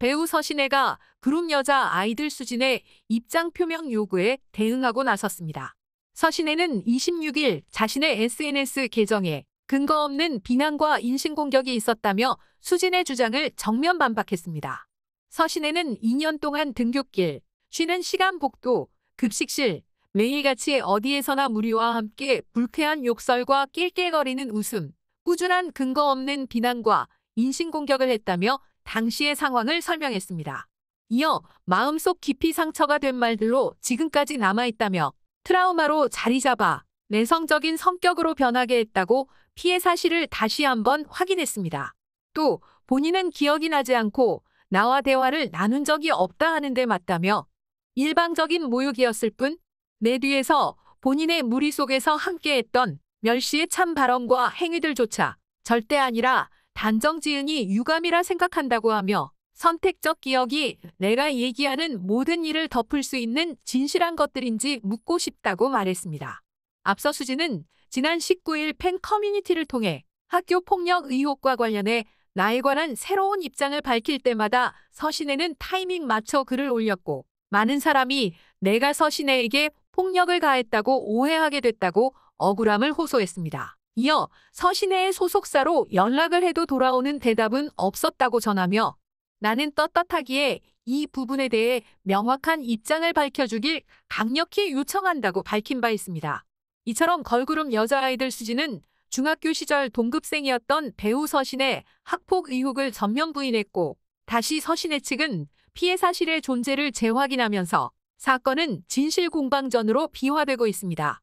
배우 서신혜가 그룹 여자 아이들 수진의 입장 표명 요구에 대응하고 나섰습니다. 서신혜는 26일 자신의 SNS 계정에 근거 없는 비난과 인신공격이 있었다며 수진의 주장을 정면 반박했습니다. 서신혜는 2년 동안 등굣길, 쉬는 시간 복도, 급식실, 매일같이 어디에서나 무리와 함께 불쾌한 욕설과 낄낄거리는 웃음, 꾸준한 근거 없는 비난과 인신공격을 했다며 당시의 상황을 설명했습니다. 이어 마음속 깊이 상처가 된 말들로 지금까지 남아있다며 트라우마로 자리 잡아 내성적인 성격으로 변하게 했다고 피해 사실을 다시 한번 확인했습니다. 또 본인은 기억이 나지 않고 나와 대화를 나눈 적이 없다 하는데 맞다며 일방적인 모욕이었을 뿐 내 뒤에서 본인의 무리 속에서 함께했던 멸시의 참 발언과 행위들조차 절대 아니라 단정 지은이 유감이라 생각한다고 하며 선택적 기억이 내가 얘기하는 모든 일을 덮을 수 있는 진실한 것들인지 묻고 싶다고 말했습니다. 앞서 수지는 지난 19일 팬 커뮤니티를 통해 학교 폭력 의혹과 관련해 나에 관한 새로운 입장을 밝힐 때마다 서신에는 타이밍 맞춰 글을 올렸고 많은 사람이 내가 서신에에게 폭력을 가했다고 오해하게 됐다고 억울함을 호소했습니다. 이어 서신혜의 소속사로 연락을 해도 돌아오는 대답은 없었다고 전하며 나는 떳떳하기에 이 부분에 대해 명확한 입장을 밝혀주길 강력히 요청한다고 밝힌 바 있습니다. 이처럼 걸그룹 여자아이들 수지는 중학교 시절 동급생이었던 배우 서신의 학폭 의혹을 전면 부인했고 다시 서신의 측은 피해 사실의 존재를 재확인하면서 사건은 진실 공방전으로 비화되고 있습니다.